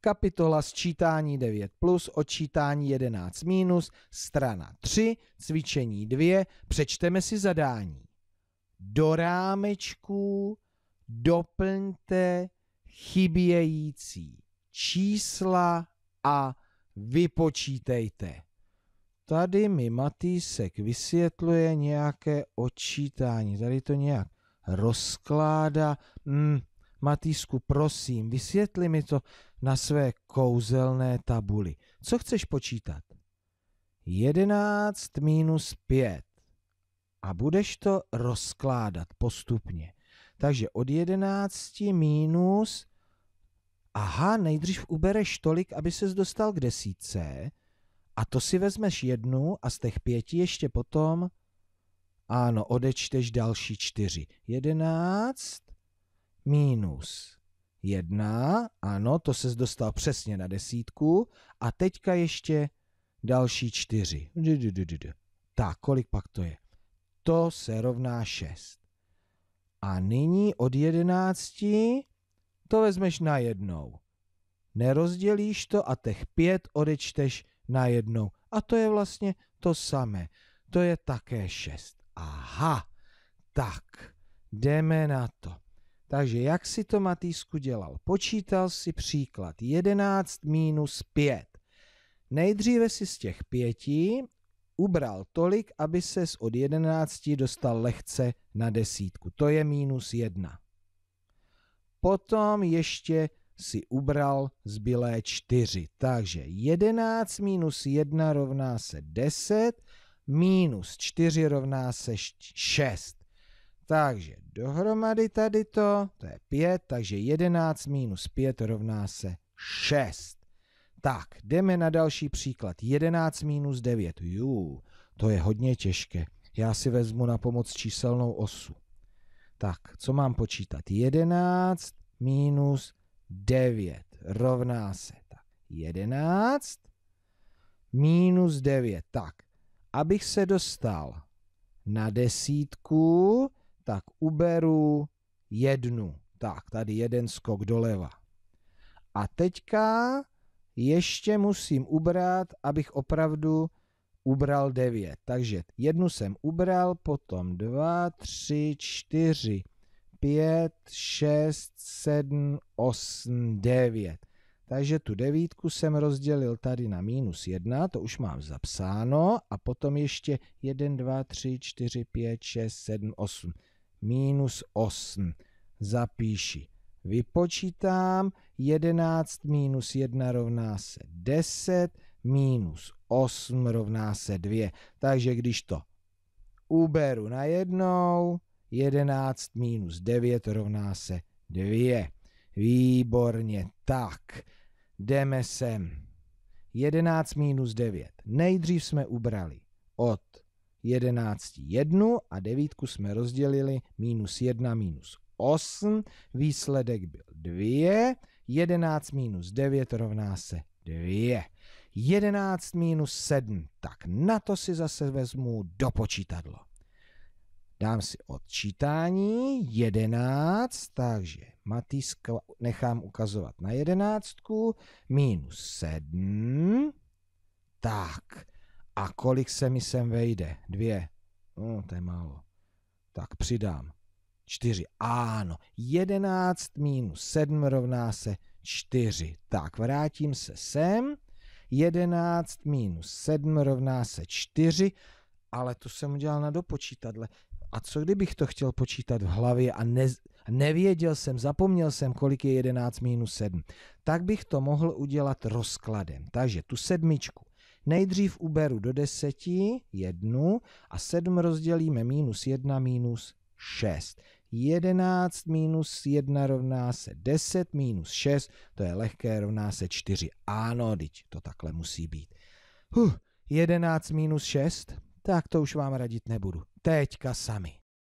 kapitola sčítání 9 plus, odčítání 11 minus, strana 3, cvičení 2, přečteme si zadání. Do rámečku doplňte chybějící čísla a vypočítejte. Tady mi Matýsek vysvětluje nějaké odčítání, tady to nějak rozkládá. Hmm, Matýsku, prosím, vysvětli mi to na své kouzelné tabuli. Co chceš počítat? 11 minus 5. A budeš to rozkládat postupně. Takže od 11 minus... Aha, nejdřív ubereš tolik, aby ses dostal k desíce. A to si vezmeš jednu a z těch pěti ještě potom... Ano, odečteš další čtyři. 11 minus 1, ano, to se dostal přesně na desítku a teďka ještě další 4. Tak, kolik pak to je? To se rovná 6. A nyní od 11 to vezmeš na jednou. Nerozdělíš to a těch 5 odečteš na jednou. A to je vlastně to samé. To je také 6. Aha, tak jdeme na to. Takže jak si to Matýsku dělal? Počítal si příklad 11 minus 5. Nejdříve si z těch pěti ubral tolik, aby se od 11 dostal lehce na desítku. To je minus 1. Potom ještě si ubral zbylé 4. Takže 11 minus 1 rovná se 10, minus 4 rovná se 6. Takže dohromady tady to, to je 5, takže 11 minus 5 rovná se 6. Tak, jdeme na další příklad. 11 minus 9. Jú, to je hodně těžké. Já si vezmu na pomoc číselnou osu. Tak, co mám počítat? 11 minus 9 rovná se. Tak, 11 minus 9. Tak, abych se dostal na desítku, tak uberu jednu. Tak, tady jeden skok doleva. A teďka ještě musím ubrat, abych opravdu ubral 9. Takže jednu jsem ubral, potom 2, 3, 4, 5, 6, 7, 8, 9. Takže tu devítku jsem rozdělil tady na minus 1, to už mám zapsáno, a potom ještě 1, 2, 3, 4, 5, 6, 7, 8 minus 8. Zapíši. Vypočítám 11 minus 1 rovná se 10, minus 8 rovná se 2. Takže když to uberu na jednou, 11 minus 9 rovná se 2. Výborně, tak jdeme sem. 11 minus 9. Nejdřív jsme ubrali od 11 1 a 9 jsme rozdělili minus 1 minus 8, výsledek byl 2, 11 minus 9 rovná se 2. 11 minus 7, tak na to si zase vezmu do počítadlo. Dám si odčítání 11, takže matiska nechám ukazovat na 11, minus 7, tak a kolik se mi sem vejde? Dvě. No, to je málo. Tak přidám. Čtyři. Ano, jedenáct minus sedm rovná se čtyři. Tak, vrátím se sem. Jedenáct minus sedm rovná se čtyři. Ale to jsem udělal na dopočítadle. A co kdybych to chtěl počítat v hlavě a ne, nevěděl jsem, zapomněl jsem, kolik je 11 minus 7, tak bych to mohl udělat rozkladem. Takže tu sedmičku Nejdřív uberu do deseti jednu a sedm rozdělíme minus jedna minus šest. Jedenáct minus jedna rovná se deset minus šest. to je lehké, rovná se čtyři. Ano, teď to takhle musí být. Huh, jedenáct minus šest, tak to už vám radit nebudu. Teďka sami.